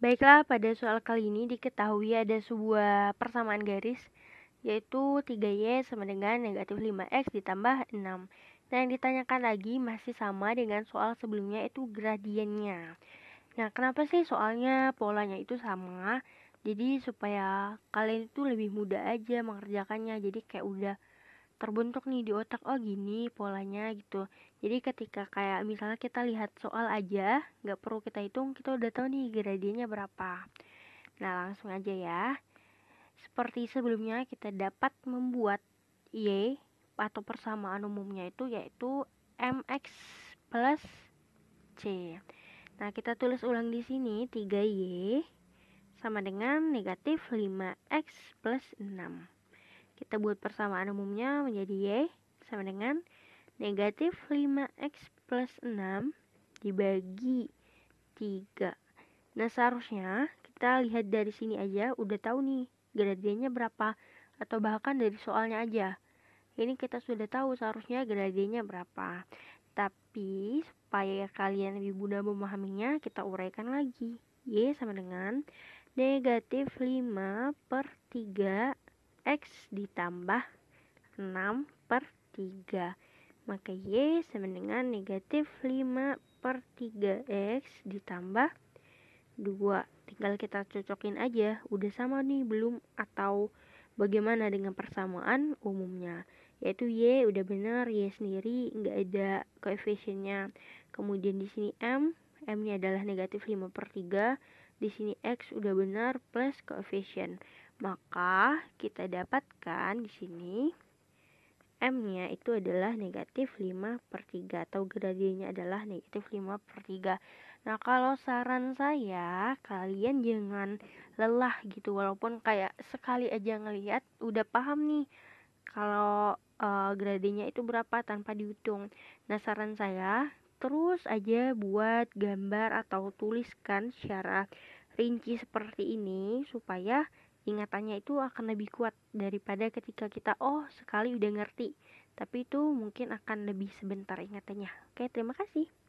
Baiklah, pada soal kali ini diketahui ada sebuah persamaan garis yaitu 3Y sama dengan negatif 5X ditambah 6. Nah, yang ditanyakan lagi masih sama dengan soal sebelumnya itu gradiennya. Nah, kenapa sih soalnya polanya itu sama? Jadi supaya kalian itu lebih mudah aja mengerjakannya. Jadi kayak udah terbentuk nih di otak oh gini polanya gitu jadi ketika kayak misalnya kita lihat soal aja nggak perlu kita hitung kita udah tahu nih gradiennya berapa nah langsung aja ya seperti sebelumnya kita dapat membuat y atau persamaan umumnya itu yaitu mx plus c nah kita tulis ulang di sini 3y sama dengan negatif 5x plus 6 kita buat persamaan umumnya menjadi Y sama dengan negatif 5X plus 6 dibagi 3. Nah seharusnya kita lihat dari sini aja udah tahu nih gradiennya berapa atau bahkan dari soalnya aja. Ini kita sudah tahu seharusnya gradiennya berapa. Tapi supaya kalian lebih mudah memahaminya kita uraikan lagi. Y sama dengan negatif 5 per 3 X ditambah 6 per 3 maka Y sama dengan negatif 5 per 3X ditambah 2 tinggal kita cocokin aja udah sama nih belum atau bagaimana dengan persamaan umumnya yaitu Y udah benar Y sendiri nggak ada koefisiennya kemudian di sini M M nya adalah negatif 5 per 3 di sini X udah benar plus koefisien Maka kita dapatkan di sini M-nya itu adalah negatif 5 per 3 atau gradiennya adalah negatif 5 per 3 Nah kalau saran saya kalian jangan lelah gitu walaupun kayak sekali aja ngelihat udah paham nih kalau uh, eh, gradiennya itu berapa tanpa dihitung Nah saran saya terus aja buat gambar atau tuliskan secara rinci seperti ini supaya ingatannya itu akan lebih kuat daripada ketika kita oh sekali udah ngerti tapi itu mungkin akan lebih sebentar ingatannya oke terima kasih